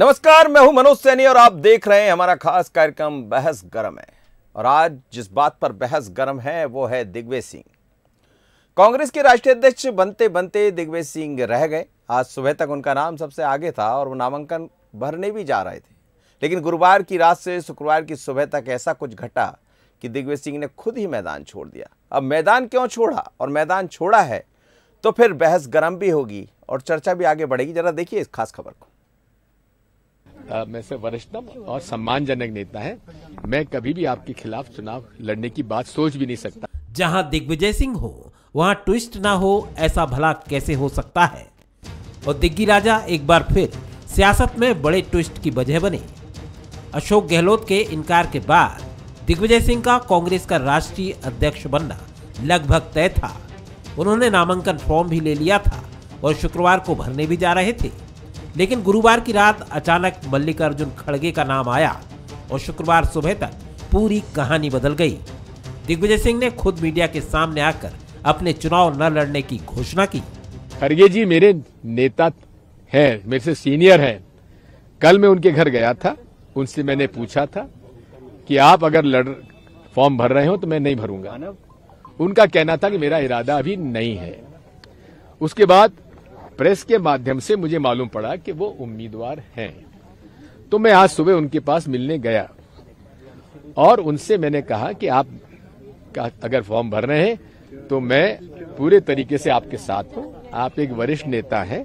नमस्कार मैं हूं मनोज सैनी और आप देख रहे हैं हमारा खास कार्यक्रम बहस गरम है और आज जिस बात पर बहस गरम है वो है दिग्विजय सिंह कांग्रेस के राष्ट्रीय अध्यक्ष बनते बनते दिग्विजय सिंह रह गए आज सुबह तक उनका नाम सबसे आगे था और वो नामांकन भरने भी जा रहे थे लेकिन गुरुवार की रात से शुक्रवार की सुबह तक ऐसा कुछ घटा कि दिग्विजय सिंह ने खुद ही मैदान छोड़ दिया अब मैदान क्यों छोड़ा और मैदान छोड़ा है तो फिर बहस गरम भी होगी और चर्चा भी आगे बढ़ेगी जरा देखिए इस खास खबर को में से वरिष्ठतम और सम्मानजनक नेता है मैं कभी भी आपके खिलाफ चुनाव लड़ने की बात सोच भी नहीं सकता जहां दिग्विजय सिंह हो वहां ट्विस्ट ना हो ऐसा भला कैसे हो सकता है और दिग्गी राजा एक बार फिर सियासत में बड़े ट्विस्ट की वजह बने अशोक गहलोत के इनकार के बाद दिग्विजय सिंह का कांग्रेस का राष्ट्रीय अध्यक्ष बनना लगभग तय था उन्होंने नामांकन फॉर्म भी ले लिया था और शुक्रवार को भरने भी जा रहे थे लेकिन गुरुवार की रात अचानक मल्लिकार्जुन खड़गे का नाम आया और शुक्रवार सुबह तक पूरी कहानी बदल गई दिग्विजय सिंह ने खुद मीडिया के सामने आकर अपने चुनाव न लड़ने की घोषणा की खड़गे जी मेरे नेता हैं मेरे से सीनियर हैं कल मैं उनके घर गया था उनसे मैंने पूछा था कि आप अगर लड़ फॉर्म भर रहे हो तो मैं नहीं भरूंगा उनका कहना था कि मेरा इरादा अभी नहीं है उसके बाद प्रेस के माध्यम से मुझे मालूम पड़ा कि वो उम्मीदवार हैं तो मैं आज सुबह उनके पास मिलने गया और उनसे मैंने कहा कि आप अगर फॉर्म भर रहे हैं तो मैं पूरे तरीके से आपके साथ हूं आप एक वरिष्ठ नेता हैं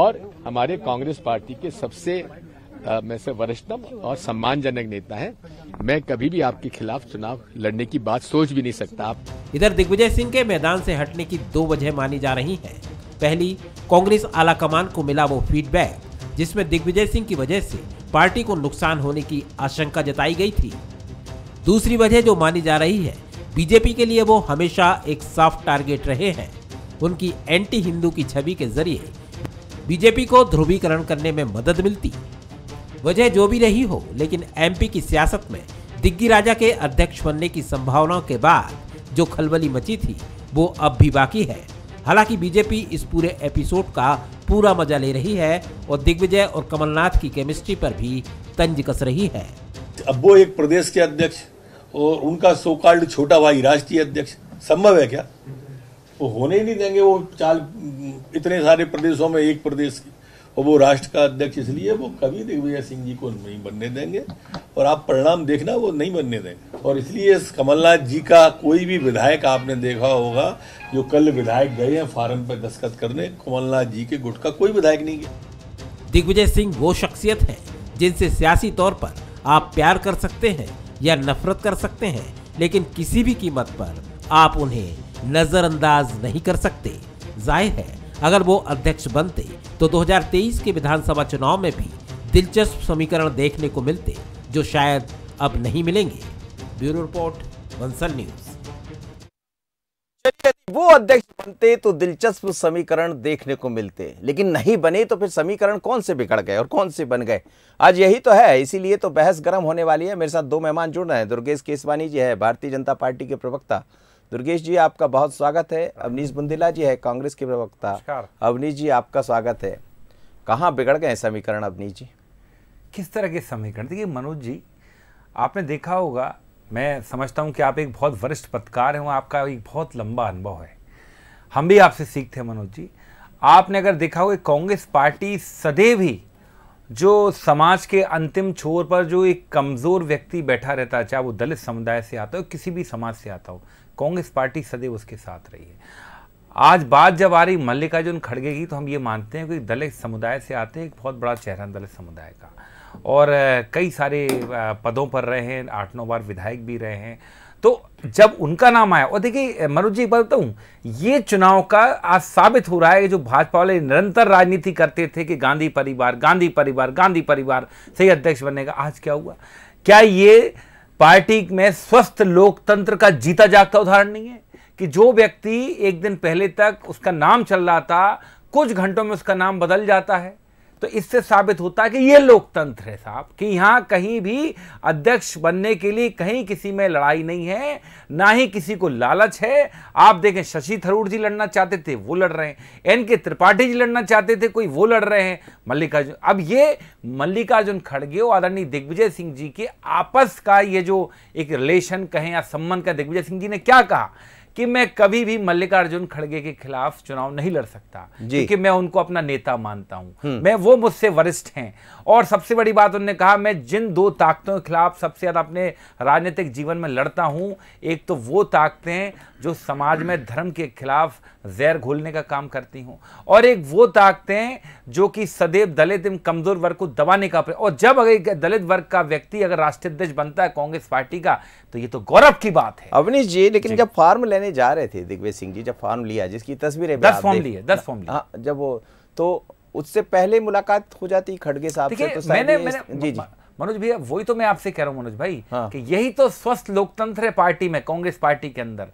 और हमारे कांग्रेस पार्टी के सबसे में से वरिष्ठतम और सम्मानजनक नेता है मैं कभी भी आपके खिलाफ चुनाव लड़ने की बात सोच भी नहीं सकता आप इधर दिग्विजय सिंह के मैदान से हटने की दो वजह मानी जा रही है पहली कांग्रेस आलाकमान को मिला वो फीडबैक जिसमें दिग्विजय सिंह की वजह से पार्टी को नुकसान होने की आशंका जताई गई थी दूसरी वजह जो मानी जा रही है बीजेपी के लिए वो हमेशा एक साफ टारगेट रहे हैं उनकी एंटी हिंदू की छवि के जरिए बीजेपी को ध्रुवीकरण करने में मदद मिलती वजह जो भी रही हो लेकिन एमपी की सियासत में दिग्गी राजा के अध्यक्ष बनने की संभावनाओं के बाद जो खलबली मची थी वो अब भी बाकी है हालांकि बीजेपी इस पूरे एपिसोड का पूरा मजा ले रही है और दिग्विजय और कमलनाथ की केमिस्ट्री पर भी तंज कस रही है अब वो एक प्रदेश के अध्यक्ष और उनका सोकाल्ड छोटा भाई राष्ट्रीय अध्यक्ष संभव है क्या वो होने ही नहीं देंगे वो चाल इतने सारे प्रदेशों में एक प्रदेश की और वो राष्ट्र का अध्यक्ष इसलिए वो कभी दिग्विजय सिंह जी को नहीं बनने देंगे और आप परिणाम देखना वो नहीं बनने देंगे और इसलिए इस कमलनाथ जी का कोई भी विधायक आपने देखा होगा जो कल विधायक गए हैं फॉरन पर दस्खत करने कमलनाथ जी के गुट का कोई विधायक नहीं गया दिग्विजय सिंह वो शख्सियत है जिनसे सियासी तौर पर आप प्यार कर सकते हैं या नफरत कर सकते हैं लेकिन किसी भी कीमत पर आप उन्हें नज़रअंदाज नहीं कर सकते जाहिर है अगर वो अध्यक्ष बनते तो 2023 के विधानसभा चुनाव में भी दिलचस्प समीकरण देखने को मिलते जो शायद अब नहीं मिलेंगे ब्यूरो रिपोर्ट बंसल न्यूज यदि वो अध्यक्ष बनते तो दिलचस्प समीकरण देखने को मिलते लेकिन नहीं बने तो फिर समीकरण कौन से बिगड़ गए और कौन से बन गए आज यही तो है इसीलिए तो बहस गर्म होने वाली है मेरे साथ दो मेहमान जुड़ रहे हैं दुर्गेश केसवानी जी है भारतीय जनता पार्टी के प्रवक्ता दुर्गेश जी आपका बहुत स्वागत है अवनीश बुंदेला जी है कांग्रेस के प्रवक्ता अवनीश जी आपका स्वागत है कहाँ बिगड़ गए समीकरण अवनीश जी किस तरह के समीकरण देखिए मनोज जी आपने देखा होगा मैं समझता हूँ कि आप एक बहुत वरिष्ठ पत्रकार हैं आपका एक बहुत लंबा अनुभव है हम भी आपसे सीखते हैं मनोज जी आपने अगर देखा होगा कांग्रेस पार्टी सदैव ही जो समाज के अंतिम छोर पर जो एक कमज़ोर व्यक्ति बैठा रहता है चाहे वो दलित समुदाय से आता हो किसी भी समाज से आता हो कांग्रेस पार्टी सदैव उसके साथ रही है आज बात जब आ रही मल्लिकार्जुन खड़गे की तो हम ये मानते हैं कि दलित समुदाय से आते हैं एक बहुत बड़ा चेहरा दलित समुदाय का और कई सारे पदों पर रहे हैं आठ नौ बार विधायक भी रहे हैं तो जब उनका नाम आया और देखिए मनोज जी एक हूँ ये चुनाव का आज साबित हो रहा है कि जो भाजपा वाले निरंतर राजनीति करते थे कि गांधी परिवार गांधी परिवार गांधी परिवार सही अध्यक्ष बनने का आज क्या हुआ क्या ये पार्टी में स्वस्थ लोकतंत्र का जीता जागता उदाहरण नहीं है कि जो व्यक्ति एक दिन पहले तक उसका नाम चल रहा था कुछ घंटों में उसका नाम बदल जाता है तो इससे साबित होता है कि ये लोकतंत्र है साहब कि यहाँ कहीं भी अध्यक्ष बनने के लिए कहीं किसी में लड़ाई नहीं है ना ही किसी को लालच है आप देखें शशि थरूर जी लड़ना चाहते थे वो लड़ रहे हैं एन के त्रिपाठी जी लड़ना चाहते थे कोई वो लड़ रहे हैं मल्लिकार्जुन अब ये मल्लिकार्जुन खड़गे और आदरणीय दिग्विजय सिंह जी के आपस का ये जो एक रिलेशन कहें या सम्मान का दिग्विजय सिंह जी ने क्या कहा कि मैं कभी भी मल्लिकार्जुन खड़गे के खिलाफ चुनाव नहीं लड़ सकता क्योंकि मैं उनको अपना नेता मानता हूं हम्म। मैं वो मुझसे वरिष्ठ हैं और सबसे बड़ी बात उन्होंने कहा मैं जिन दो ताकतों के खिलाफ सबसे ज़्यादा अपने राजनीतिक जीवन में लड़ता हूं एक तो वो ताकतें जो समाज में धर्म के खिलाफ जहर घोलने का काम करती हूं और एक वो ताकतें जो कि सदैव दलित एवं कमज़ोर वर्ग को दबाने का और जब अगर दलित वर्ग का व्यक्ति अगर राष्ट्रीय अध्यक्ष बनता है कांग्रेस पार्टी का तो ये तो गौरव की बात है अवनीश जी लेकिन जब फॉर्म लेने जा रहे थे दिग्विजय सिंह जी जब फॉर्म लिया जिसकी तस्वीरें दस फॉर्म लिए दस फॉर्म लिया जब वो तो उससे पहले मुलाकात हो जाती खड़गे साहब से तो मैंने, मैंने जी जी मनोज भैया वही तो मैं आपसे कह रहा हूँ मनोज भाई हाँ। कि यही तो स्वस्थ लोकतंत्र है पार्टी में कांग्रेस पार्टी के अंदर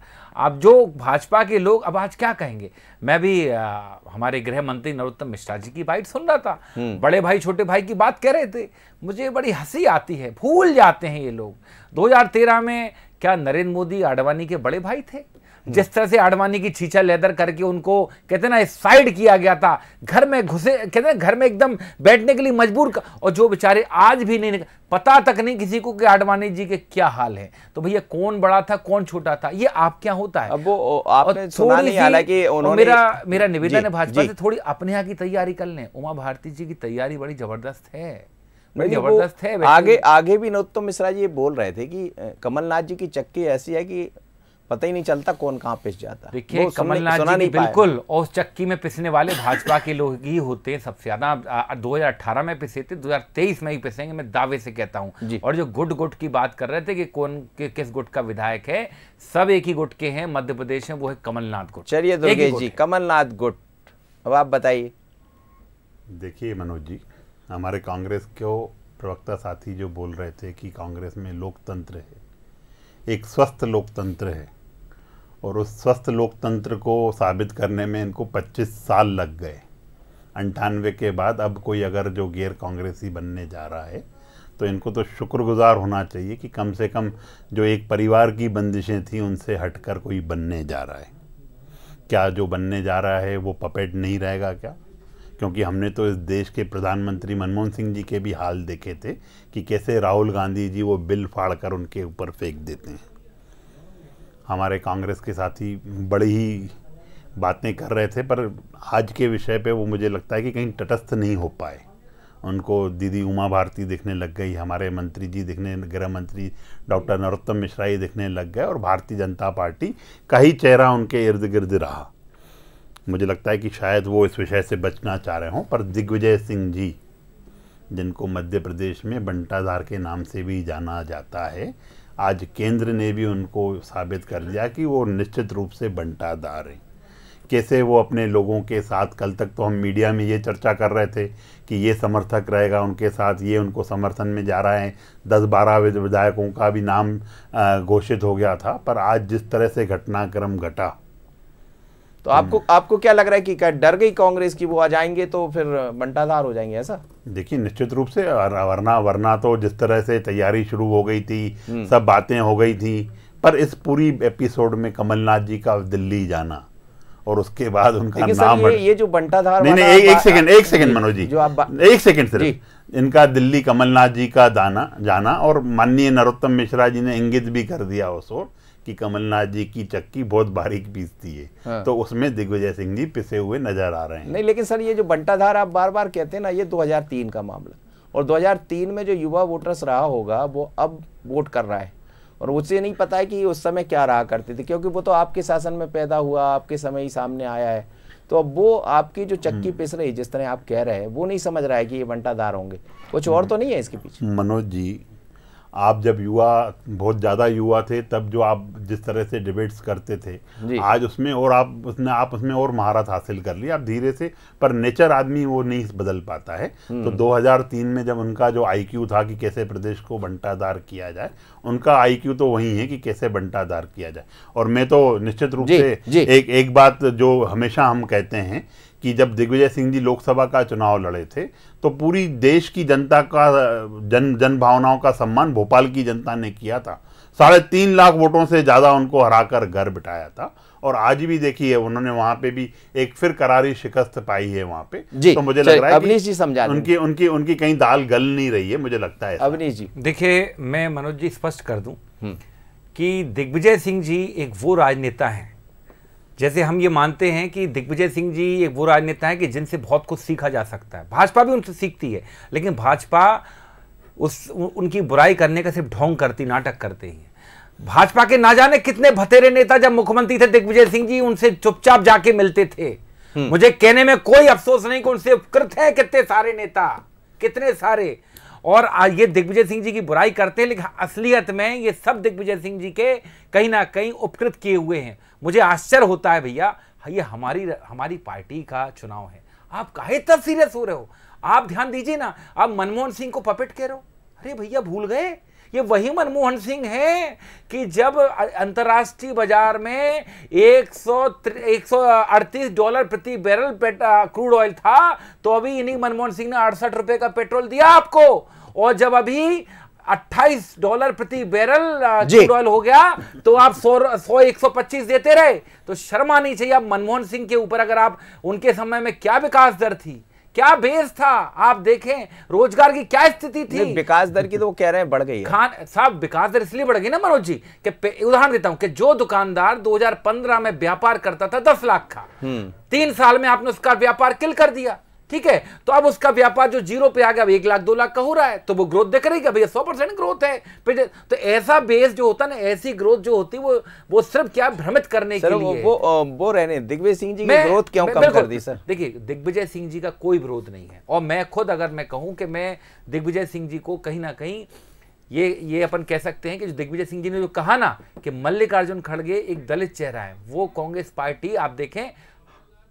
अब जो भाजपा के लोग अब आज क्या कहेंगे मैं भी आ, हमारे गृह मंत्री नरोत्तम मिश्रा जी की बाइट सुन रहा था हम्म। बड़े भाई छोटे भाई की बात कह रहे थे मुझे बड़ी हंसी आती है भूल जाते हैं ये लोग दो में क्या नरेंद्र मोदी आडवाणी के बड़े भाई थे जिस तरह से आडवाणी की छीछा लेदर करके उनको कहते ना साइड किया गया था घर में घुसे कहते ना घर में एकदम बैठने के लिए मजबूर और जो बेचारे आज भी नहीं पता तक नहीं किसी को कि आडवाणी जी के क्या हाल है तो भैया कौन बड़ा था कौन छोटा था ये आप क्या होता है अब वो आपने सुना नहीं हालांकि उन्होंने मेरा मेरा निवेदन है भाजपा से थोड़ी अपने यहाँ की तैयारी कर ले उमा भारती जी की तैयारी बड़ी जबरदस्त है जबरदस्त है आगे आगे भी नोत्तम मिश्रा जी बोल रहे थे कि कमलनाथ जी की चक्की ऐसी है कि पता ही नहीं चलता कौन कहाँ पिस जाता देखिए कमलनाथ जी नहीं बिल्कुल और उस चक्की में पिसने वाले भाजपा के लोग ही होते हैं सबसे ज्यादा 2018 में पिसे थे 2023 में ही पिसेंगे मैं दावे से कहता हूँ और जो गुट गुट की बात कर रहे थे कि कौन कि, किस गुट का विधायक है सब एक ही गुट के हैं मध्य प्रदेश में वो है कमलनाथ गुट चलिए दुर्गेश जी कमलनाथ गुट अब आप बताइए देखिए मनोज जी हमारे कांग्रेस के प्रवक्ता साथी जो बोल रहे थे कि कांग्रेस में लोकतंत्र है एक स्वस्थ लोकतंत्र है और उस स्वस्थ लोकतंत्र को साबित करने में इनको 25 साल लग गए अंठानवे के बाद अब कोई अगर जो गैर कांग्रेसी बनने जा रहा है तो इनको तो शुक्रगुजार होना चाहिए कि कम से कम जो एक परिवार की बंदिशें थी उनसे हटकर कोई बनने जा रहा है क्या जो बनने जा रहा है वो पपेट नहीं रहेगा क्या क्योंकि हमने तो इस देश के प्रधानमंत्री मनमोहन सिंह जी के भी हाल देखे थे कि कैसे राहुल गांधी जी वो बिल फाड़ कर उनके ऊपर फेंक देते हैं हमारे कांग्रेस के साथी बड़ी ही बातें कर रहे थे पर आज के विषय पे वो मुझे लगता है कि कहीं तटस्थ नहीं हो पाए उनको दीदी उमा भारती दिखने लग गई हमारे मंत्री जी दिखने गृह मंत्री डॉक्टर नरोत्तम मिश्रा ही दिखने लग गए और भारतीय जनता पार्टी का ही चेहरा उनके इर्द गिर्द रहा मुझे लगता है कि शायद वो इस विषय से बचना चाह रहे हों पर दिग्विजय सिंह जी जिनको मध्य प्रदेश में बंटाधार के नाम से भी जाना जाता है आज केंद्र ने भी उनको साबित कर दिया कि वो निश्चित रूप से बंटादार हैं कैसे वो अपने लोगों के साथ कल तक तो हम मीडिया में ये चर्चा कर रहे थे कि ये समर्थक रहेगा उनके साथ ये उनको समर्थन में जा रहा है दस बारह विधायकों का भी नाम घोषित हो गया था पर आज जिस तरह से घटनाक्रम घटा तो आपको आपको क्या लग रहा है कि क्या डर गई कांग्रेस की वो आ जाएंगे तो फिर बंटाधार हो जाएंगे ऐसा देखिए निश्चित रूप से वरना वरना तो जिस तरह से तैयारी शुरू हो गई थी हम्म। सब बातें हो गई थी पर इस पूरी एपिसोड में कमलनाथ जी का दिल्ली जाना और उसके बाद उनका नाम ये, ये जो बंटाधार नहीं नहीं एक सेकंड एक सेकंड मनोज जी जो आप एक सेकंड सिर्फ इनका दिल्ली कमलनाथ जी का दाना जाना और माननीय नरोत्तम मिश्रा जी ने इंगित भी कर दिया उस ओर कि कमलनाथ जी की चक्की बहुत बारीक पीसती है हाँ। तो उसमें दिग्विजय सिंह जी पिसे हुए नजर आ रहे हैं नहीं लेकिन सर ये जो बंटाधार आप बार बार कहते हैं ना ये 2003 का मामला और 2003 में जो युवा वोटर्स रहा होगा वो अब वोट कर रहा है और उसे नहीं पता है कि उस समय क्या रहा करते थे क्योंकि वो तो आपके शासन में पैदा हुआ आपके समय ही सामने आया है तो अब वो आपकी जो चक्की हम्म। पिस रही जिस तरह आप कह रहे हैं वो नहीं समझ रहा है कि ये बंटाधार होंगे कुछ और तो नहीं है इसके पीछे मनोज जी आप जब युवा बहुत ज़्यादा युवा थे तब जो आप जिस तरह से डिबेट्स करते थे आज उसमें और आप उसने आप उसमें और महारत हासिल कर ली आप धीरे से पर नेचर आदमी वो नहीं बदल पाता है हम्म। तो 2003 में जब उनका जो आईक्यू था कि कैसे प्रदेश को बंटादार किया जाए उनका आईक्यू तो वही है कि कैसे बंटादार किया जाए और मैं तो निश्चित रूप से एक एक बात जो हमेशा हम कहते हैं कि जब दिग्विजय सिंह जी लोकसभा का चुनाव लड़े थे तो पूरी देश की जनता का जन जन भावनाओं का सम्मान भोपाल की जनता ने किया था साढ़े तीन लाख वोटों से ज़्यादा उनको हराकर घर बिठाया था और आज भी देखिए उन्होंने वहां पे भी एक फिर करारी शिकस्त पाई है वहाँ पे जी, तो मुझे लग रहा है जी समझा उनकी उनकी उनकी कहीं दाल गल नहीं रही है मुझे लगता है अवनीश जी देखिए मैं मनोज जी स्पष्ट कर दूं हम्म। कि दिग्विजय सिंह जी एक वो राजनेता हैं जैसे हम ये मानते हैं कि दिग्विजय सिंह जी एक वो राजनेता है कि जिनसे बहुत कुछ सीखा जा सकता है भाजपा भी उनसे सीखती है लेकिन भाजपा उस उनकी बुराई करने का सिर्फ ढोंग करती नाटक करते ही भाजपा के ना जाने कितने भतेरे नेता जब मुख्यमंत्री थे दिग्विजय सिंह जी उनसे चुपचाप जाके मिलते थे हम्म। मुझे कहने में कोई अफसोस नहीं कि उनसे उपकृत है कितने सारे नेता कितने सारे और ये दिग्विजय सिंह जी की बुराई करते हैं लेकिन असलियत में ये सब दिग्विजय सिंह जी के कहीं ना कहीं उपकृत किए हुए हैं मुझे आश्चर्य होता है भैया ये हमारी हमारी पार्टी का चुनाव है आप काहे तब सीरियस हो रहे हो आप ध्यान दीजिए ना आप मनमोहन सिंह को पपेट कह रहे हो अरे भैया भूल गए ये वही मनमोहन सिंह है कि जब अंतर्राष्ट्रीय बाजार में सौ अड़तीस डॉलर प्रति बैरल क्रूड ऑयल था तो अभी इन्हीं मनमोहन सिंह ने अड़सठ रुपए का पेट्रोल दिया आपको और जब अभी 28 डॉलर प्रति बैरल क्रूड ऑयल हो गया तो आप सौ सौ एक सौ पच्चीस देते रहे तो शर्मा नहीं चाहिए आप मनमोहन सिंह के ऊपर अगर आप उनके समय में क्या विकास दर थी क्या बेस था आप देखें रोजगार की क्या स्थिति थी विकास दर की तो वो कह रहे हैं बढ़ गई है। खान साहब विकास दर इसलिए बढ़ गई ना मनोज जी कि उदाहरण देता हूं कि जो दुकानदार 2015 में व्यापार करता था 10 लाख का हम्म। तीन साल में आपने उसका व्यापार किल कर दिया ठीक है तो अब उसका व्यापार जो जीरो पे आ गया एक लाख दो लाख का हो रहा है तो वो ग्रोथ देख रही भैया सौ परसेंट ग्रोथ है तो ऐसा बेस जो होता है ना ऐसी ग्रोथ जो होती है वो वो सिर्फ क्या भ्रमित करने के लिए वो वो, वो रहने दिग्विजय सिंह जी की ग्रोथ क्यों कम कर दी सर देखिए दिग्विजय सिंह जी का कोई विरोध नहीं है और मैं खुद अगर मैं कहूं कि मैं दिग्विजय सिंह जी को कहीं ना कहीं ये ये अपन कह सकते हैं कि जो दिग्विजय सिंह जी ने जो कहा ना कि मल्लिकार्जुन खड़गे एक दलित चेहरा है वो कांग्रेस पार्टी आप देखें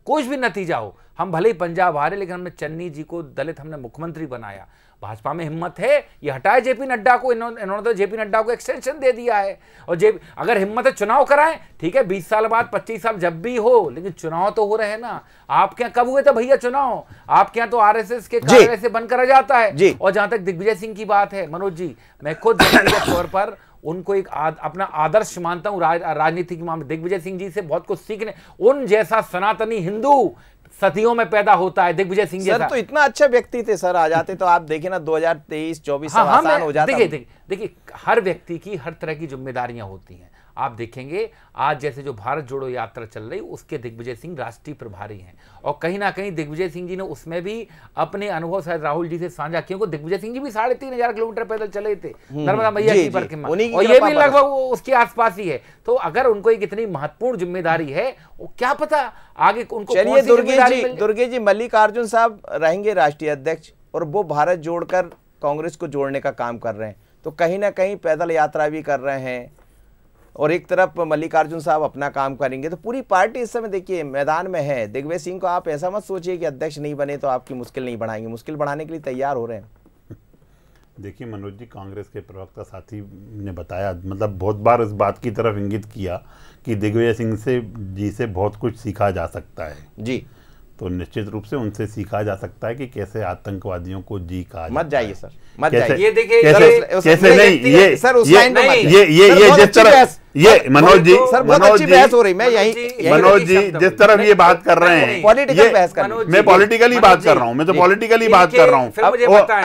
कुछ भी नतीजा हो हम भले ही पंजाब हारे लेकिन हमने चन्नी जी को दलित हमने मुख्यमंत्री बनाया भाजपा में हिम्मत है ये हटाए जेपी नड्डा को इन्होंने तो जेपी नड्डा को एक्सटेंशन दे दिया है और जे अगर हिम्मत है चुनाव कराएं ठीक है बीस साल बाद पच्चीस साल जब भी हो लेकिन चुनाव तो हो रहे हैं ना आपके यहाँ कब हुए थे भैया चुनाव आपके यहाँ तो एस के कार्य से बंद करा जाता है और जहां तक दिग्विजय सिंह की बात है मनोज जी मैं खुद तौर पर उनको एक आद, अपना आदर्श मानता हूं रा, राजनीतिक मामले दिग्विजय सिंह जी से बहुत कुछ सीखने उन जैसा सनातनी हिंदू सदियों में पैदा होता है दिग्विजय सिंह सर तो इतना अच्छा व्यक्ति थे सर आ जाते तो आप देखिए ना दो हजार तेईस चौबीस हाँ, हाँ, देखिए देखिए हर व्यक्ति की हर तरह की जिम्मेदारियां होती हैं आप देखेंगे आज जैसे जो भारत जोड़ो यात्रा चल रही उसके दिग्विजय सिंह राष्ट्रीय प्रभारी हैं और कहीं ना कहीं दिग्विजय सिंह जी ने उसमें भी अपने अनुभव शायद राहुल जी से साझा क्योंकि दिग्विजय सिंह जी भी साढ़े तीन हजार किलोमीटर पैदल चले थे हम्म, नर्मदा मैया की परिक्रमा और ये भी लगभग उसके आसपास ही है तो अगर उनको एक इतनी महत्वपूर्ण जिम्मेदारी है वो क्या पता आगे उनको चलिए दुर्गे जी दुर्गे जी मल्लिकार्जुन साहब रहेंगे राष्ट्रीय अध्यक्ष और वो भारत जोड़कर कांग्रेस को जोड़ने का काम कर रहे हैं तो कहीं ना कहीं पैदल यात्रा भी कर रहे हैं और एक तरफ मल्लिकार्जुन साहब अपना काम करेंगे तो पूरी पार्टी इस समय देखिए मैदान में है दिग्विजय सिंह को आप ऐसा मत सोचिए कि अध्यक्ष नहीं बने तो आपकी मुश्किल नहीं बढ़ाएंगे मुश्किल बढ़ाने के लिए तैयार हो रहे हैं देखिए मनोज जी कांग्रेस के प्रवक्ता साथी ने बताया मतलब बहुत बार इस बात की तरफ इंगित किया कि दिग्विजय सिंह से जी से बहुत कुछ सीखा जा सकता है जी तो निश्चित रूप से उनसे सीखा जा सकता है कि कैसे आतंकवादियों को जी कहा मत जाइए सर मत जाइए ये देखिए कैसे, कैसे नहीं ये सर उस ये ये ये जिस तरह ये मनोज जी तो सर मनोज जी बहस हो रही मैं यही मनोज जी जिस तरफ ये बात कर रहे हैं पॉलिटिकल बहस कर मैं पॉलिटिकली बात कर रहा हूँ मैं तो पॉलिटिकली बात कर रहा हूँ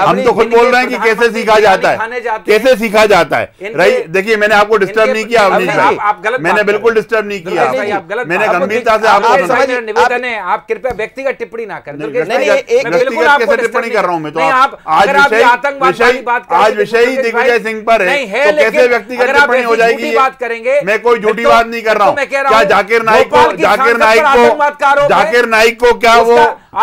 हम तो खुद बोल रहे हैं कि कैसे सीखा जाता है कैसे सीखा जाता है रही देखिए मैंने आपको डिस्टर्ब नहीं किया अवनीश मैंने बिल्कुल डिस्टर्ब नहीं किया मैंने गंभीरता से आपको निवेदन है आप कृपया व्यक्तिगत टिप्पणी ना करें टिप्पणी कर रहा हूँ मैं तो आप आज विषय आज तो विषय दिग्विजय सिंह पर है कैसे व्यक्तिगत टिप्पणी हो जाएगी बात करेंगे करेंगे मैं कोई झूठी तो- बात नहीं कर रहा तो हूँ क्या जाकिर नाइक को जाकिर नाइक को जाकिर नाइक को क्या वो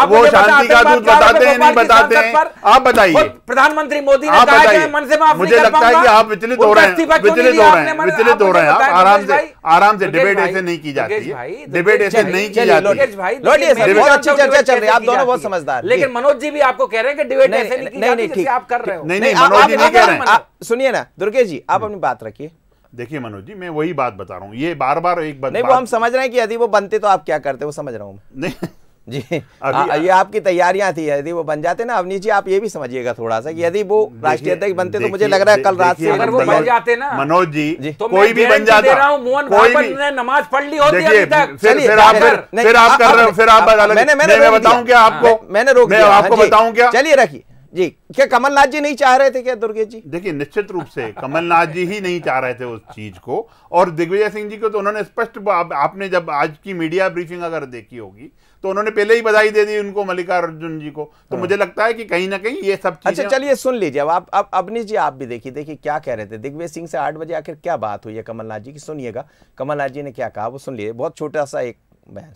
वो शांति का दूध बताते हैं नहीं बताते हैं आप बताइए प्रधानमंत्री मोदी ने कहा कि मन से माफ मुझे लगता है कि आप विचलित हो रहे हैं विचलित हो रहे हैं विचलित हो रहे हैं आप आराम से आराम से डिबेट ऐसे नहीं की जाती है डिबेट ऐसे नहीं की जाती है अच्छी चर्चा चल रही है आप दोनों बहुत समझदार लेकिन मनोज जी भी आपको कह रहे हैं कि डिबेट ऐसे नहीं नहीं ठीक आप कर रहे हो नहीं नहीं मनोज जी नहीं कह रहे हैं सुनिए ना दुर्गेश जी आप अपनी बात रखिए देखिए मनोज जी मैं वही बात बता रहा हूँ ये बार बार एक बात नहीं वो हम समझ रहे हैं कि यदि वो बनते तो आप क्या करते वो समझ रहा हूँ नहीं जी हाँ, आ, ये आपकी तैयारियां थी यदि वो बन जाते ना अवनी जी आप ये भी समझिएगा थोड़ा सा कि यदि वो राष्ट्रीय अध्यक्ष बनते तो मुझे लग रहा है कल रात से अगर वो बन जाते ना मनोज जी, जी तो कोई भी बन जाता मोहन कोई ने नमाज पढ़ ली होती अभी तक फिर आप फिर आप कर रहे हो फिर आप मैंने मैंने बताऊं क्या हाँ। आपको मैंने रोक हाँ आपको बताऊं क्या चलिए रखिए जी क्या कमलनाथ जी नहीं चाह रहे थे क्या दुर्गे जी देखिए निश्चित रूप से कमलनाथ जी ही नहीं चाह रहे थे उस चीज को और दिग्विजय सिंह जी को तो उन्होंने स्पष्ट आपने जब आज की मीडिया ब्रीफिंग अगर देखी होगी तो उन्होंने पहले ही बधाई दे दी उनको मल्लिकार्जुन जी को तो हाँ। मुझे लगता है कि कहीं ना कहीं ये सब अच्छा चलिए सुन लीजिए अब आप अब अवनीश जी आप भी देखिए देखिए क्या कह रहे थे दिग्विजय सिंह से आठ बजे आखिर क्या बात हुई है कमलनाथ जी की सुनिएगा कमलनाथ जी ने क्या कहा वो सुन लीजिए बहुत छोटा सा एक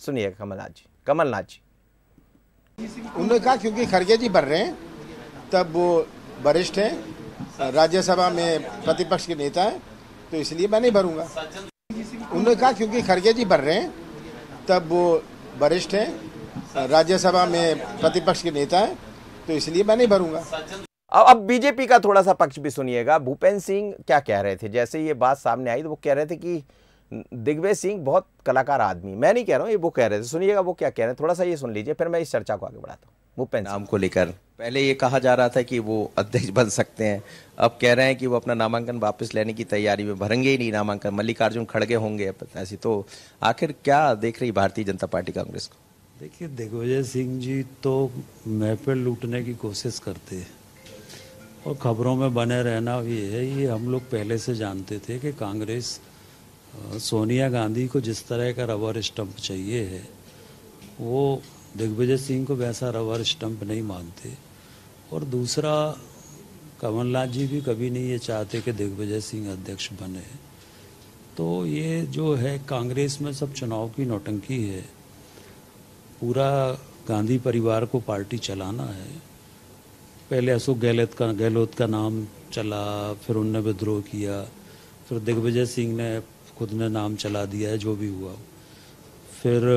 सुनिएगा कमलनाथ जी कमलनाथ जी उन्होंने कहा क्योंकि खड़गे जी भर रहे हैं तब वो वरिष्ठ हैं राज्यसभा में प्रतिपक्ष के नेता हैं तो इसलिए मैं नहीं भरूंगा उन्होंने कहा क्योंकि खड़गे जी भर रहे हैं तब वो वरिष्ठ हैं राज्यसभा में प्रतिपक्ष के नेता हैं तो इसलिए मैं नहीं भरूंगा अब अब बीजेपी का थोड़ा सा पक्ष भी सुनिएगा भूपेंद्र सिंह क्या कह रहे थे जैसे ये बात सामने आई तो वो कह रहे थे कि दिग्विजय सिंह बहुत कलाकार आदमी मैं नहीं कह रहा हूँ ये वो कह रहे थे सुनिएगा वो क्या कह रहे हैं थोड़ा सा ये सुन लीजिए फिर मैं इस चर्चा को आगे बढ़ाता हूँ भूपेंद्र नाम को लेकर पहले ये कहा जा रहा था कि वो अध्यक्ष बन सकते हैं अब कह रहे हैं कि वो अपना नामांकन वापस लेने की तैयारी में भरेंगे ही नहीं नामांकन मल्लिकार्जुन खड़गे होंगे ऐसी तो आखिर क्या देख रही भारतीय जनता पार्टी कांग्रेस को देखिए दिग्विजय सिंह जी तो महफिल लूटने की कोशिश करते हैं और खबरों में बने रहना ये है ये हम लोग पहले से जानते थे कि कांग्रेस सोनिया गांधी को जिस तरह का रबर स्टंप चाहिए है वो दिग्विजय सिंह को वैसा रबर स्टंप नहीं मानते और दूसरा कमलनाथ जी भी कभी नहीं ये चाहते कि दिग्विजय सिंह अध्यक्ष बने तो ये जो है कांग्रेस में सब चुनाव की नौटंकी है पूरा गांधी परिवार को पार्टी चलाना है पहले अशोक गहलोत का गहलोत का नाम चला फिर उनने विद्रोह किया फिर दिग्विजय सिंह ने खुद ने नाम चला दिया है जो भी हुआ फिर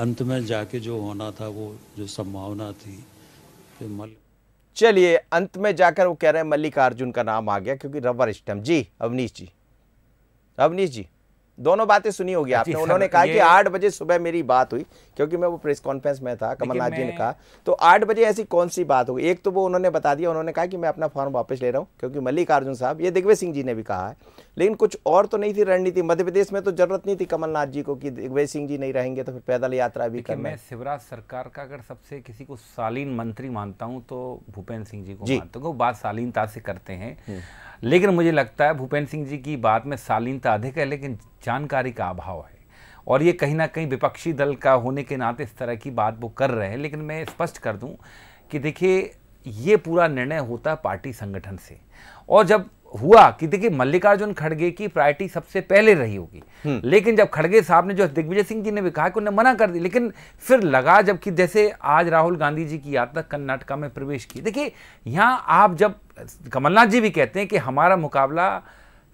अंत में जाके जो होना था वो जो संभावना थी फिर मल चलिए अंत में जाकर वो कह रहे हैं मल्लिकार्जुन का नाम आ गया क्योंकि रबर स्टम जी अवनीश जी अवनीश जी दोनों बातें सुनी होगी आपने उन्होंने कहा कि आठ बजे सुबह मेरी बात हुई क्योंकि मैं वो प्रेस कॉन्फ्रेंस में था कमलनाथ जी ने कहा तो आठ बजे ऐसी कौन सी बात होगी एक तो वो उन्होंने बता दिया उन्होंने कहा कि मैं अपना फॉर्म वापस ले रहा हूँ क्योंकि मल्लिकार्जुन साहब ये दिग्विजय सिंह जी ने भी कहा है लेकिन कुछ और तो नहीं थी रणनीति मध्य प्रदेश में तो जरूरत नहीं थी कमलनाथ जी को कि दिग्विजय सिंह जी नहीं रहेंगे तो फिर पैदल यात्रा भी करना मैं शिवराज सरकार का अगर सबसे किसी को शालीन मंत्री मानता हूँ तो भूपेन्द्र सिंह जी को मानता हूँ वो बात शालीनता से करते हैं हम्म। लेकिन मुझे लगता है भूपेंद्र सिंह जी की बात में शालीनता अधिक है लेकिन जानकारी का अभाव है और ये कहीं ना कहीं विपक्षी दल का होने के नाते इस तरह की बात वो कर रहे हैं लेकिन मैं स्पष्ट कर दूं कि देखिए ये पूरा निर्णय होता है पार्टी संगठन से और जब हुआ कि देखिए मल्लिकार्जुन खड़गे की प्रायोरिटी सबसे पहले रही होगी हम्म। लेकिन जब खड़गे साहब ने जो दिग्विजय सिंह जी ने भी कहा कि उन्हें मना कर दी लेकिन फिर लगा जबकि जैसे आज राहुल गांधी जी की यात्रा कर्नाटका में प्रवेश की देखिए यहाँ आप जब कमलनाथ जी भी कहते हैं कि हमारा मुकाबला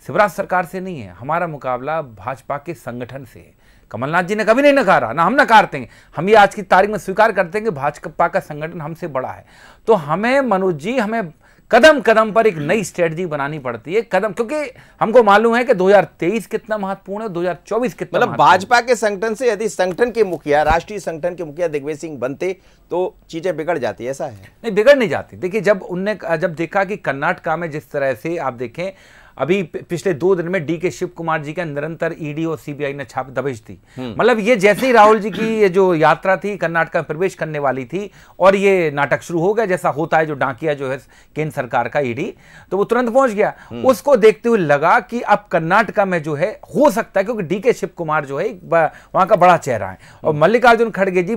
शिवराज सरकार से नहीं है हमारा मुकाबला भाजपा के संगठन से है कमलनाथ जी ने कभी नहीं नकारा ना हम नकारते हैं हम ये आज की तारीख में स्वीकार करते हैं कि भाजपा का संगठन हमसे बड़ा है तो हमें मनोज जी हमें कदम कदम पर एक नई स्ट्रेटजी बनानी पड़ती है कदम क्योंकि हमको मालूम है कि 2023 कितना महत्वपूर्ण है 2024 कितना मतलब भाजपा के संगठन से यदि संगठन के मुखिया राष्ट्रीय संगठन के मुखिया दिग्विजय सिंह बनते तो चीजें बिगड़ जाती ऐसा है नहीं बिगड़ नहीं जाती देखिए जब उनने जब देखा कि कर्नाटका में जिस तरह से आप देखें अभी पिछले दो दिन में डी के शिव कुमार जी का निरंतर ईडी e और सीबीआई ने छाप दबिश थी हम्म। मतलब ये जैसे ही राहुल जी की ये जो यात्रा थी कर्नाटक में प्रवेश करने वाली थी और ये नाटक शुरू हो गया जैसा होता है जो डांकिया जो है केंद्र सरकार का ईडी e तो वो तुरंत पहुंच गया हम्म। उसको देखते हुए लगा कि अब कर्नाटका में जो है हो सकता है क्योंकि डी के शिव कुमार जो है वहां का बड़ा चेहरा है और हम्म। मल्लिकार्जुन खड़गे जी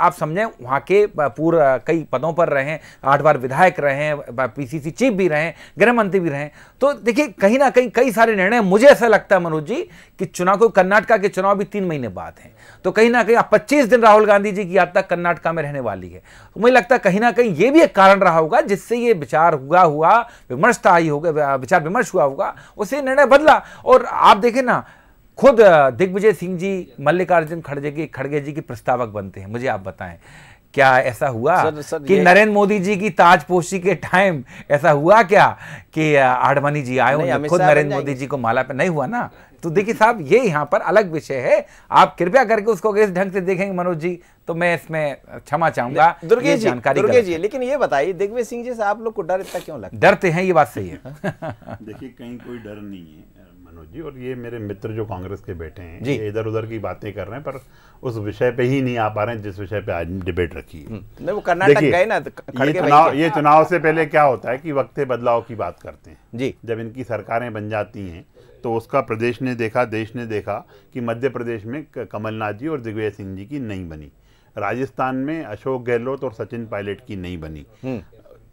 आप समझे वहां के पूर्व कई पदों पर रहे आठ बार विधायक रहे पीसीसी चीफ भी रहे गृह मंत्री भी रहे तो देखिए कहीं ना कहीं कई सारे निर्णय मुझे ऐसा लगता है मनोज जी कि चुनाव को कर्नाटका के चुनाव भी तीन महीने बाद हैं तो कहीं ना कहीं आप पच्चीस दिन राहुल गांधी जी की यात्रा कर्नाटका में रहने वाली है तो मुझे लगता है कहीं ना कहीं ये भी एक कारण रहा होगा जिससे ये विचार हुआ हुआ विमर्शता आई होगा विचार विमर्श हुआ होगा उससे निर्णय बदला और आप देखें ना खुद दिग्विजय सिंह जी मल्लिकार्जुन खड़गे की खड़गे जी के प्रस्तावक बनते हैं मुझे आप बताएं क्या ऐसा हुआ सर, सर, कि नरेंद्र मोदी जी की ताजपोशी के टाइम ऐसा हुआ क्या कि आडवाणी जी आए खुद नरेंद्र मोदी जी को माला पे नहीं हुआ ना तो देखिए साहब ये यहाँ पर अलग विषय है आप कृपया करके उसको अगर इस ढंग से देखेंगे मनोज जी तो मैं इसमें क्षमा चाहूंगा दुर्गे जी जानकारी दुर्गे जी लेकिन ये बताइए दिग्विजय सिंह जी से आप लोग को डर इतना क्यों लगता डरते हैं ये बात सही है देखिए कहीं कोई डर नहीं है मनोज जी और ये मेरे मित्र जो कांग्रेस के बैठे हैं जी इधर उधर की बातें कर रहे हैं पर उस विषय पे ही नहीं आ पा रहे हैं जिस विषय पे आज डिबेट रखी है हम्म। वो कर्नाटक गए ना तो ये चुनाव ये चुनाव से पहले क्या होता है कि वक्त बदलाव की बात करते हैं जी जब इनकी सरकारें बन जाती हैं तो उसका प्रदेश ने देखा देश ने देखा कि मध्य प्रदेश में कमलनाथ जी और दिग्विजय सिंह जी की नहीं बनी राजस्थान में अशोक गहलोत और सचिन पायलट की नहीं बनी हम्म।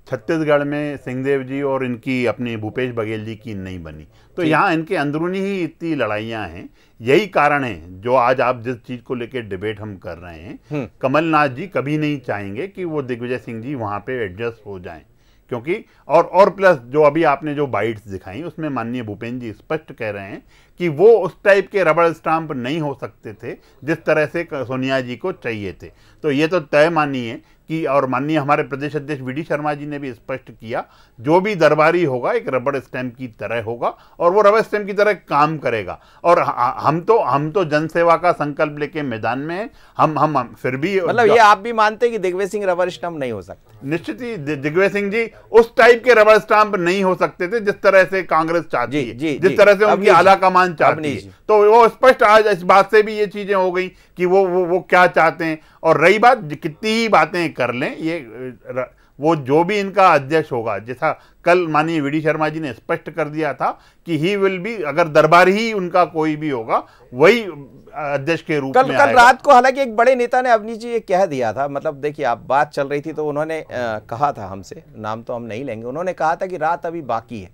छत्तीसगढ़ में सिंहदेव जी और इनकी अपनी भूपेश बघेल जी की नहीं बनी तो यहाँ इनके अंदरूनी ही इतनी लड़ाइयाँ हैं यही कारण है जो आज आप जिस चीज़ को लेकर डिबेट हम कर रहे हैं हम्म। कमलनाथ जी कभी नहीं चाहेंगे कि वो दिग्विजय सिंह जी वहाँ पे एडजस्ट हो जाएं क्योंकि और और प्लस जो अभी आपने जो बाइट्स दिखाई उसमें माननीय भूपेन्द्र जी स्पष्ट कह रहे हैं कि वो उस टाइप के रबड़ स्टाम्प नहीं हो सकते थे जिस तरह से सोनिया जी को चाहिए थे तो ये तो तय मानिए की और माननीय हमारे प्रदेश अध्यक्ष वी शर्मा जी ने भी स्पष्ट किया जो भी दरबारी होगा एक रबड़ स्टैम्प की तरह होगा और वो रबड़ स्टैम्प की तरह काम करेगा और हम तो हम तो जनसेवा का संकल्प लेके मैदान में हैं हम, हम हम फिर भी मतलब ये आप भी मानते हैं कि दिग्विजय सिंह रबड़ स्टैम्प नहीं हो सकते निश्चित ही दिग्विजय सिंह जी उस टाइप के रबड़ स्टैम्प नहीं हो सकते थे जिस तरह से कांग्रेस चाहती है जिस तरह से उनकी आला कमान चाहती है तो वो स्पष्ट आज इस बात से भी ये चीजें हो गई कि वो वो वो क्या चाहते हैं और रही बात कितनी ही बातें कर लें ये र, वो जो भी इनका अध्यक्ष होगा जैसा कल माननीय वी डी शर्मा जी ने स्पष्ट कर दिया था कि ही विल बी अगर दरबार ही उनका कोई भी होगा वही अध्यक्ष के रूप कल, में कल रात को हालांकि एक बड़े नेता ने अवनी जी ये कह दिया था मतलब देखिए आप बात चल रही थी तो उन्होंने आ, कहा था हमसे नाम तो हम नहीं लेंगे उन्होंने कहा था कि रात अभी बाकी है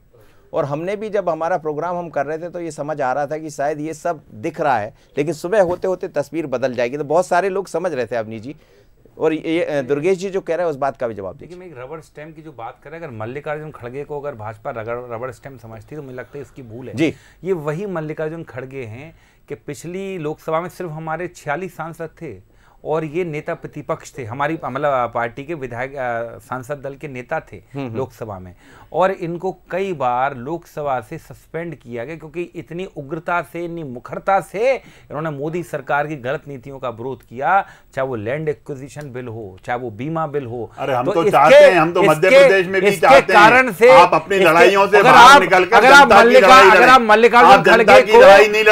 और हमने भी जब हमारा प्रोग्राम हम कर रहे थे तो ये समझ आ रहा था कि शायद ये सब दिख रहा है लेकिन सुबह होते होते तस्वीर बदल जाएगी तो बहुत सारे लोग समझ रहे थे अवनी जी और ये दुर्गेश जी जो कह रहे हैं उस बात का भी जवाब देखिए मैं एक रबड़ स्टैम्प की जो बात कर रहे हैं अगर मल्लिकार्जुन खड़गे को अगर भाजपा रबड़ स्टैम्प समझती तो मुझे लगता है इसकी भूल है जी ये वही मल्लिकार्जुन खड़गे हैं कि पिछली लोकसभा में सिर्फ हमारे छियालीस सांसद थे और ये नेता प्रतिपक्ष थे हमारी मतलब पार्टी के विधायक सांसद दल के नेता थे हम्म, हम्म। लोकसभा में और इनको कई बार लोकसभा से सस्पेंड किया गया क्योंकि इतनी उग्रता से इतनी मुखरता से इन्होंने मोदी सरकार की गलत नीतियों का विरोध किया चाहे वो लैंड एक्विजिशन बिल हो चाहे वो बीमा बिल हो अरे हम तो, तो चाहते हैं हम तो मध्य प्रदेश में भी चाहते हैं कारण से आप अपनी लड़ाइयों से बाहर निकलकर अगर आप अगर आप मल्लिकार्जुन खड़गे को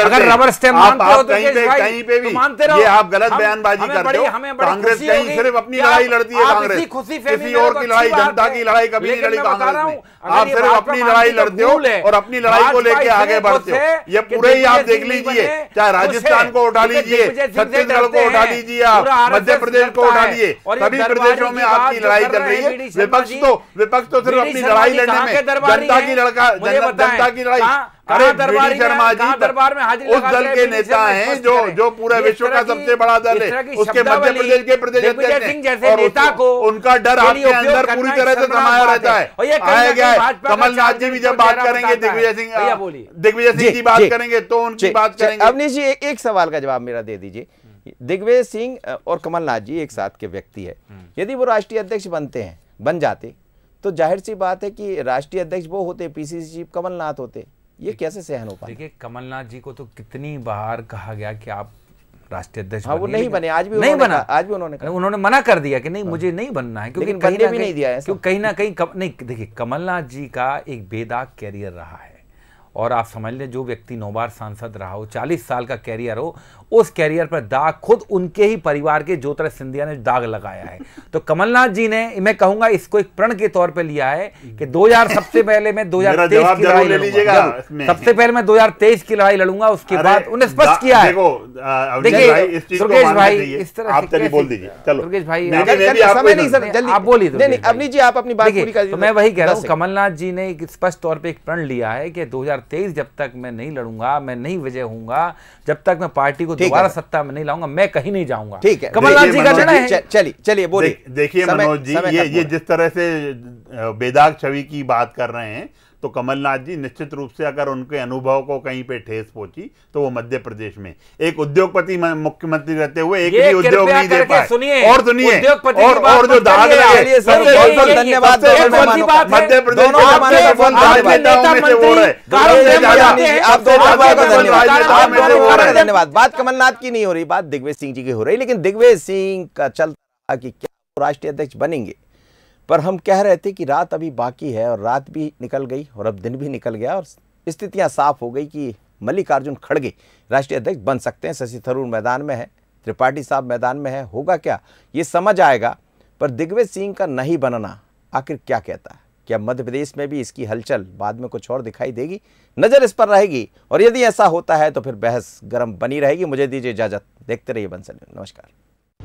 अगर रबर स्टैम्प मानते हो तो कहीं पे कहीं पे भी तो मानते रहो ये आप गलत बयानबाजी कर रहे हो कांग्रेस कहीं सिर्फ अपनी लड़ाई लड़ती है कांग्रेस किसी और की लड़ाई जनता की लड़ाई कभी नहीं लड़ी कांग्रेस ने आप सिर्फ अपनी लड़ाई तो लड़ते हो और अपनी लड़ाई को लेकर आगे बढ़ते हो ये पूरे ही आप देख लीजिए चाहे राजस्थान को उठा लीजिए छत्तीसगढ़ को उठा लीजिए आप मध्य प्रदेश को उठा लीजिए सभी प्रदेशों में आपकी लड़ाई चल रही है विपक्ष तो विपक्ष तो सिर्फ अपनी लड़ाई लड़ने में जनता की लड़का जनता की लड़ाई हाँ, अरे दरबार शर्मा जी तो दरबार में हाजिर उस दल के नेता हैं जो जो पूरे विश्व का सबसे बड़ा दल है उसके मध्य प्रदेश के प्रदेश अध्यक्ष और नेता को उनका डर आपके अंदर पूरी तरह से समाया रहता है आया गया है कमलनाथ जी भी जब बात करेंगे दिग्विजय सिंह हाँ, दिग्विजय सिंह की बात करेंगे तो उनकी बात करेंगे अवनीश जी एक सवाल का जवाब मेरा दे दीजिए दिग्विजय सिंह और कमलनाथ जी एक साथ के व्यक्ति है हम्म। यदि वो राष्ट्रीय अध्यक्ष बनते हैं बन जाते तो जाहिर सी बात है कि राष्ट्रीय अध्यक्ष वो होते पीसीसी चीफ कमलनाथ होते ये कैसे सहन हो पाए देखिए कमलनाथ जी को तो कितनी बार कहा गया कि आप राष्ट्रीय अध्यक्ष हाँ, वो नहीं बने आज भी नहीं बना आज भी उन्होंने उन्होंने मना कर दिया कि नहीं हाँ। मुझे नहीं बनना है क्योंकि कहीं नहीं दिया कहीं ना कहीं नहीं देखिए कमलनाथ जी का एक बेदाग कैरियर रहा है और आप समझ लें जो व्यक्ति नौ बार सांसद रहा हो चालीस साल का कैरियर हो उस कैरियर पर दाग खुद उनके ही परिवार के ज्योतिराज सिंधिया ने दाग लगाया है तो कमलनाथ जी ने मैं कहूंगा इसको एक प्रण के तौर पर लिया है कि 2000 सबसे पहले मैं 2023 की लड़ाई लड़ूंगा सबसे पहले मैं 2023 की लड़ाई लड़ूंगा उसके बाद उन्हें स्पष्ट किया है देखिए सुरेश भाई इस तरह से बोल दीजिए चलो सुरकेश भाई समय नहीं सर जल्दी आप बोलिए नहीं अवनी जी आप अपनी बात पूरी तो मैं वही कह रहा हूँ कमलनाथ जी ने एक स्पष्ट तौर पर एक प्रण लिया है कि दो 2023 जब तक मैं नहीं लड़ूंगा मैं नहीं विजय हूंगा जब तक मैं पार्टी को दोबारा सत्ता में नहीं लाऊंगा मैं कहीं नहीं जाऊंगा ठीक है कमलनाथ जी का है चलिए चलिए बोलिए देखिए मनोज जी ये ये जिस तरह से बेदाग छवि की बात कर रहे हैं तो कमलनाथ जी निश्चित रूप से अगर उनके अनुभव को कहीं पे ठेस पहुंची तो वो मध्य प्रदेश में एक उद्योगपति मुख्यमंत्री रहते हुए एक भी उद्योग नहीं दे पाए और सुनिए और, और जो दाग लगे मध्य प्रदेश धन्यवाद बात कमलनाथ की नहीं हो रही बात दिग्विजय सिंह जी की हो रही लेकिन दिग्विजय सिंह का चलता कि क्या राष्ट्रीय अध्यक्ष बनेंगे पर हम कह रहे थे कि रात अभी बाकी है और रात भी निकल गई और अब दिन भी निकल गया और स्थितियां साफ हो गई कि मल्लिकार्जुन खड़गे राष्ट्रीय अध्यक्ष बन सकते हैं शशि थरूर मैदान में है त्रिपाठी साहब मैदान में है होगा क्या ये समझ आएगा पर दिग्विजय सिंह का नहीं बनना आखिर क्या कहता है क्या मध्य प्रदेश में भी इसकी हलचल बाद में कुछ और दिखाई देगी नज़र इस पर रहेगी और यदि ऐसा होता है तो फिर बहस गर्म बनी रहेगी मुझे दीजिए इजाज़त देखते रहिए बंसल नमस्कार